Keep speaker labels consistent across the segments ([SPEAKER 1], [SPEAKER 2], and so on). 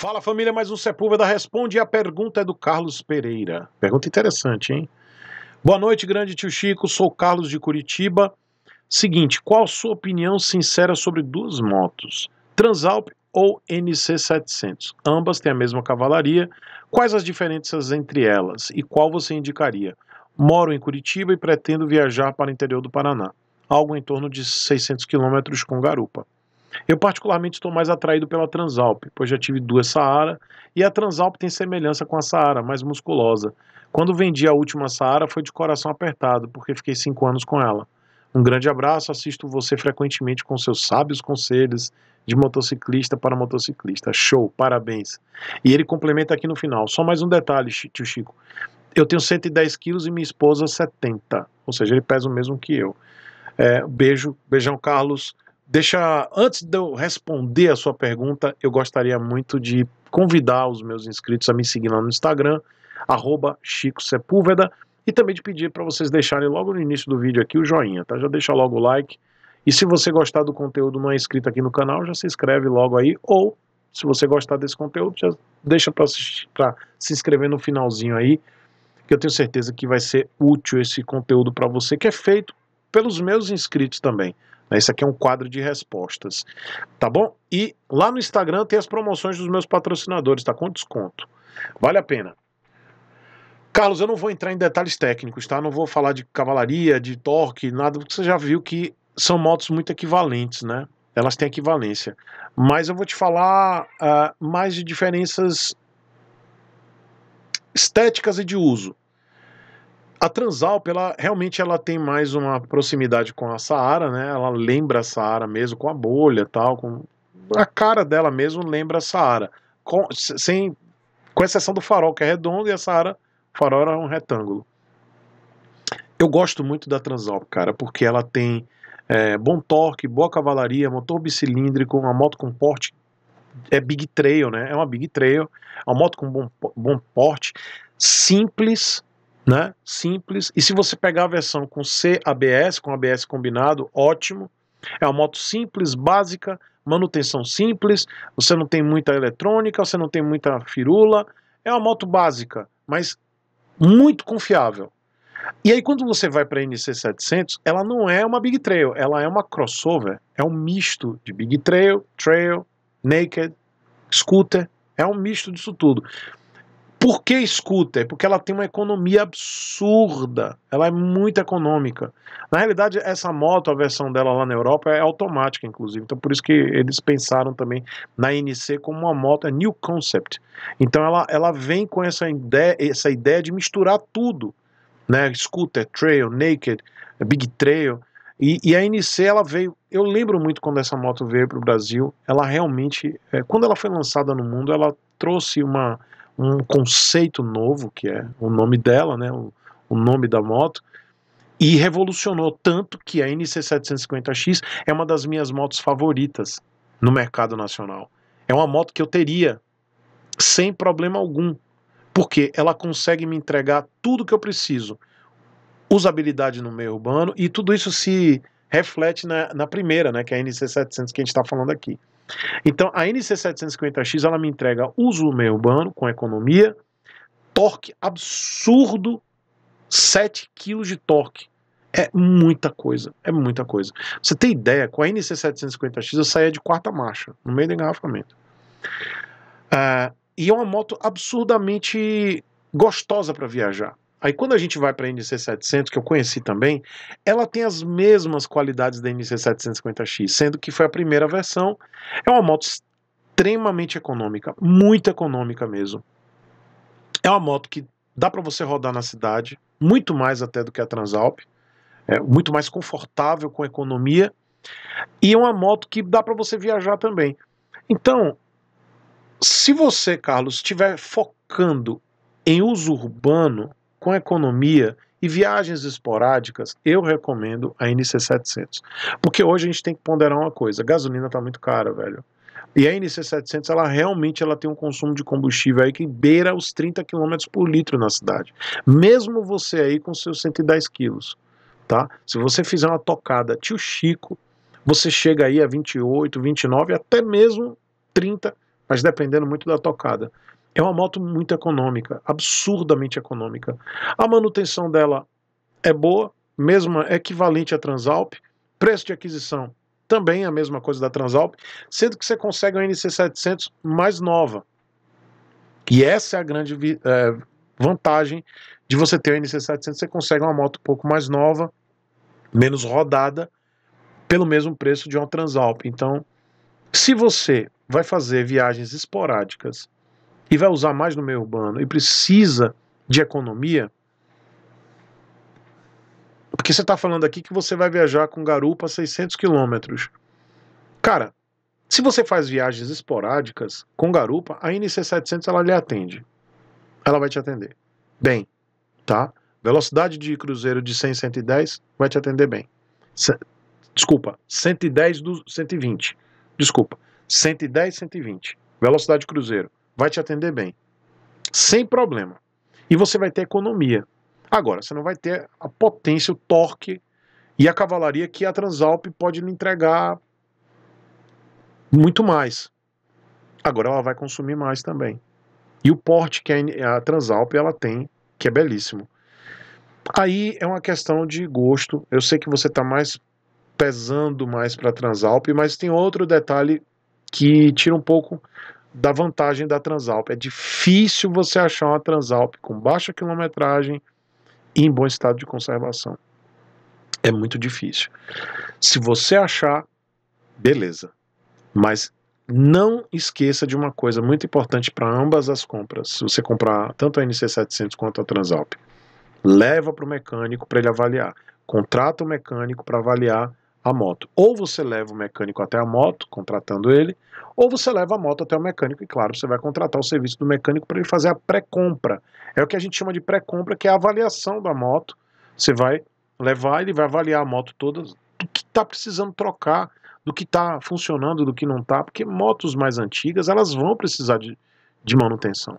[SPEAKER 1] Fala família, mais um Sepúlveda responde. E a pergunta é do Carlos Pereira. Pergunta interessante, hein? Boa noite, grande tio Chico. Sou Carlos de Curitiba. Seguinte, qual sua opinião sincera sobre duas motos, Transalp ou NC700? Ambas têm a mesma cavalaria. Quais as diferenças entre elas e qual você indicaria? Moro em Curitiba e pretendo viajar para o interior do Paraná, algo em torno de 600 quilômetros com garupa. Eu, particularmente, estou mais atraído pela Transalp, pois já tive duas Saara e a Transalp tem semelhança com a Saara, mais musculosa. Quando vendi a última Saara foi de coração apertado, porque fiquei cinco anos com ela. Um grande abraço, assisto você frequentemente com seus sábios conselhos de motociclista para motociclista. Show, parabéns. E ele complementa aqui no final. Só mais um detalhe, tio Chico. Eu tenho 110 quilos e minha esposa 70, ou seja, ele pesa o mesmo que eu. É, beijo, beijão, Carlos deixa antes de eu responder a sua pergunta, eu gostaria muito de convidar os meus inscritos a me seguir lá no Instagram, arroba Chico Sepúlveda, e também de pedir para vocês deixarem logo no início do vídeo aqui o joinha, tá? Já deixa logo o like. E se você gostar do conteúdo não é inscrito aqui no canal, já se inscreve logo aí, ou se você gostar desse conteúdo, já deixa para se inscrever no finalzinho aí, que eu tenho certeza que vai ser útil esse conteúdo para você, que é feito pelos meus inscritos também. Esse né? aqui é um quadro de respostas, tá bom? E lá no Instagram tem as promoções dos meus patrocinadores, tá? Com desconto. Vale a pena. Carlos, eu não vou entrar em detalhes técnicos, tá? Não vou falar de cavalaria, de torque, nada, porque você já viu que são motos muito equivalentes, né? Elas têm equivalência. Mas eu vou te falar uh, mais de diferenças estéticas e de uso. A Transalp, ela realmente ela tem mais uma proximidade com a Saara, né? Ela lembra a Saara mesmo, com a bolha tal, com a cara dela mesmo lembra a Saara, com, sem, com exceção do farol que é redondo e a Saara, o farol é um retângulo. Eu gosto muito da Transalp, cara, porque ela tem é, bom torque, boa cavalaria, motor bicilíndrico, uma moto com porte é big trail, né? É uma big trail, uma moto com bom, bom porte, simples, né? Simples. E se você pegar a versão com CABS, com ABS combinado, ótimo. É uma moto simples, básica, manutenção simples, você não tem muita eletrônica, você não tem muita firula. É uma moto básica, mas muito confiável. E aí quando você vai para a NC700, ela não é uma Big Trail, ela é uma crossover, é um misto de Big Trail, Trail, Naked, Scooter, é um misto disso tudo. Por que scooter? porque ela tem uma economia absurda. Ela é muito econômica. Na realidade, essa moto, a versão dela lá na Europa, é automática, inclusive. Então, por isso que eles pensaram também na NC como uma moto é new concept. Então, ela, ela vem com essa ideia, essa ideia de misturar tudo. Né? Scooter, trail, naked, big trail. E, e, a NC ela veio. Eu lembro muito quando essa moto veio para o Brasil. Ela realmente, é, quando ela foi lançada no mundo, ela trouxe uma um conceito novo, que é o nome dela, né, o, o nome da moto, e revolucionou tanto que a NC750X é uma das minhas motos favoritas no mercado nacional. É uma moto que eu teria sem problema algum, porque ela consegue me entregar tudo que eu preciso. Usabilidade no meio urbano e tudo isso se reflete na, na primeira, né, que é a NC700 que a gente está falando aqui. Então a NC750X ela me entrega uso meio urbano com economia, torque absurdo, 7 kg de torque. É muita coisa, é muita coisa. você tem ideia, com a NC750X eu saía de quarta marcha, no meio do engarrafamento. Uh, e é uma moto absurdamente gostosa para viajar. Aí quando a gente vai para a NC700, que eu conheci também, ela tem as mesmas qualidades da NC750X, sendo que foi a primeira versão. É uma moto extremamente econômica, muito econômica mesmo. É uma moto que dá para você rodar na cidade, muito mais até do que a Transalp, é muito mais confortável com economia, e é uma moto que dá para você viajar também. Então, se você, Carlos, estiver focando em uso urbano, com economia e viagens esporádicas, eu recomendo a NC700. Porque hoje a gente tem que ponderar uma coisa, a gasolina está muito cara, velho. E a NC700, ela realmente ela tem um consumo de combustível aí que beira os 30 km por litro na cidade. Mesmo você aí com seus 110 quilos, tá? Se você fizer uma tocada tio Chico, você chega aí a 28, 29, até mesmo 30, mas dependendo muito da tocada. É uma moto muito econômica, absurdamente econômica. A manutenção dela é boa, mesma equivalente à Transalp. Preço de aquisição também é a mesma coisa da Transalp, sendo que você consegue uma NC700 mais nova. E essa é a grande é, vantagem de você ter uma NC700, você consegue uma moto um pouco mais nova, menos rodada, pelo mesmo preço de uma Transalp. Então, se você vai fazer viagens esporádicas e vai usar mais no meio urbano e precisa de economia, porque você está falando aqui que você vai viajar com garupa 600 quilômetros. Cara, se você faz viagens esporádicas com garupa, a NC700 ela lhe atende. Ela vai te atender. Bem, tá? Velocidade de cruzeiro de 100 110 vai te atender bem. Desculpa, 110 do 120. Desculpa, 110 120. Velocidade de cruzeiro vai te atender bem, sem problema. E você vai ter economia. Agora, você não vai ter a potência, o torque e a cavalaria que a Transalp pode lhe entregar muito mais. Agora ela vai consumir mais também. E o porte que a Transalp ela tem, que é belíssimo. Aí é uma questão de gosto. Eu sei que você está mais pesando mais para Transalp, mas tem outro detalhe que tira um pouco da vantagem da Transalp. É difícil você achar uma Transalp com baixa quilometragem e em bom estado de conservação. É muito difícil. Se você achar, beleza. Mas não esqueça de uma coisa muito importante para ambas as compras. Se você comprar tanto a NC700 quanto a Transalp, leva para o mecânico para ele avaliar. Contrata o mecânico para avaliar a moto. Ou você leva o mecânico até a moto, contratando ele, ou você leva a moto até o mecânico e, claro, você vai contratar o serviço do mecânico para ele fazer a pré-compra. É o que a gente chama de pré-compra, que é a avaliação da moto. Você vai levar, ele vai avaliar a moto toda, do que está precisando trocar, do que está funcionando, do que não está, porque motos mais antigas elas vão precisar de, de manutenção.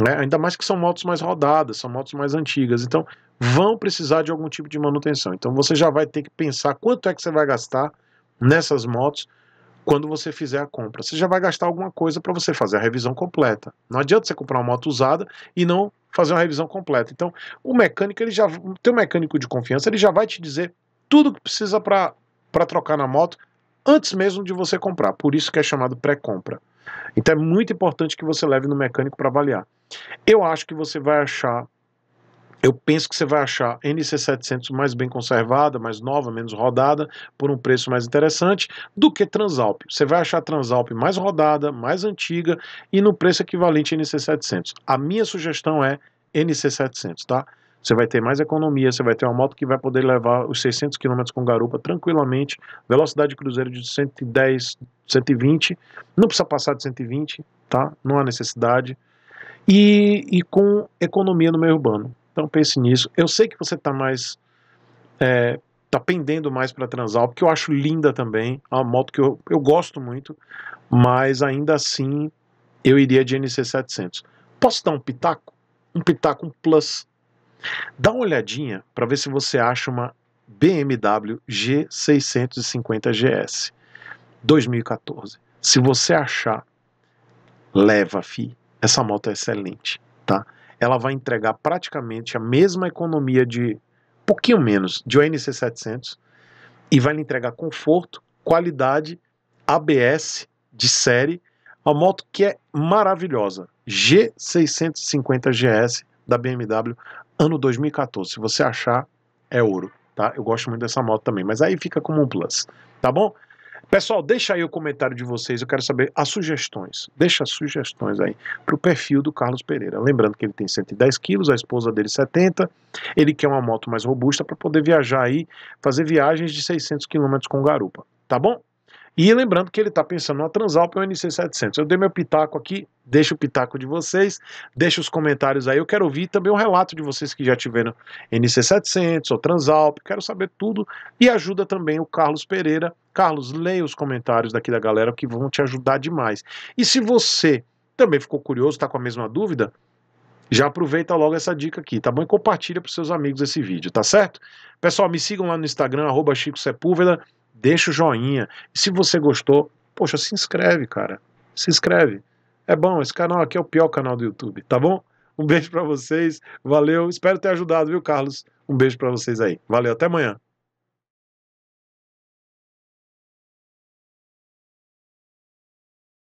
[SPEAKER 1] Né? Ainda mais que são motos mais rodadas, são motos mais antigas. Então, vão precisar de algum tipo de manutenção. Então, você já vai ter que pensar quanto é que você vai gastar nessas motos quando você fizer a compra. Você já vai gastar alguma coisa para você fazer a revisão completa. Não adianta você comprar uma moto usada e não fazer uma revisão completa. Então, o mecânico, ele já, o teu mecânico de confiança, ele já vai te dizer tudo que precisa para trocar na moto antes mesmo de você comprar. Por isso que é chamado pré-compra. Então é muito importante que você leve no mecânico para avaliar. Eu acho que você vai achar, eu penso que você vai achar NC700 mais bem conservada, mais nova, menos rodada, por um preço mais interessante do que Transalp. Você vai achar Transalp mais rodada, mais antiga e no preço equivalente a NC700. A minha sugestão é NC700, tá? Você vai ter mais economia, você vai ter uma moto que vai poder levar os 600 km com garupa tranquilamente, velocidade de cruzeiro de 110, 120, não precisa passar de 120, tá? Não há necessidade e, e com economia no meio urbano. Então pense nisso. Eu sei que você está mais. É, tá pendendo mais para Transalp, que eu acho linda também. É uma moto que eu, eu gosto muito, mas ainda assim eu iria de NC700. Posso dar um pitaco? Um pitaco, um plus. Dá uma olhadinha para ver se você acha uma BMW G650GS 2014. Se você achar, leva, fi. Essa moto é excelente, tá? Ela vai entregar praticamente a mesma economia de pouquinho menos de um NC700 e vai lhe entregar conforto, qualidade, ABS de série, uma moto que é maravilhosa, G650GS da BMW, ano 2014. Se você achar, é ouro, tá? Eu gosto muito dessa moto também, mas aí fica como um plus, tá bom? Pessoal, deixa aí o comentário de vocês, eu quero saber as sugestões. Deixa as sugestões aí para o perfil do Carlos Pereira. Lembrando que ele tem 110 quilos, a esposa dele 70, ele quer uma moto mais robusta para poder viajar aí, fazer viagens de 600 quilômetros com garupa, tá bom? E lembrando que ele está pensando na Transalp e uma NC700. Eu dei meu pitaco aqui, deixa o pitaco de vocês, deixa os comentários aí. Eu quero ouvir também o um relato de vocês que já tiveram NC700 ou Transalp, quero saber tudo. E ajuda também o Carlos Pereira. Carlos, leia os comentários daqui da galera que vão te ajudar demais. E se você também ficou curioso, está com a mesma dúvida, já aproveita logo essa dica aqui, tá bom? E compartilha para seus amigos esse vídeo, tá certo? Pessoal, me sigam lá no Instagram, arroba Chico Sepúlveda deixa o joinha. Se você gostou, poxa, se inscreve, cara. Se inscreve. É bom, esse canal aqui é o pior canal do YouTube, tá bom? Um beijo para vocês, valeu. Espero ter ajudado, viu, Carlos? Um beijo para vocês aí. Valeu, até amanhã.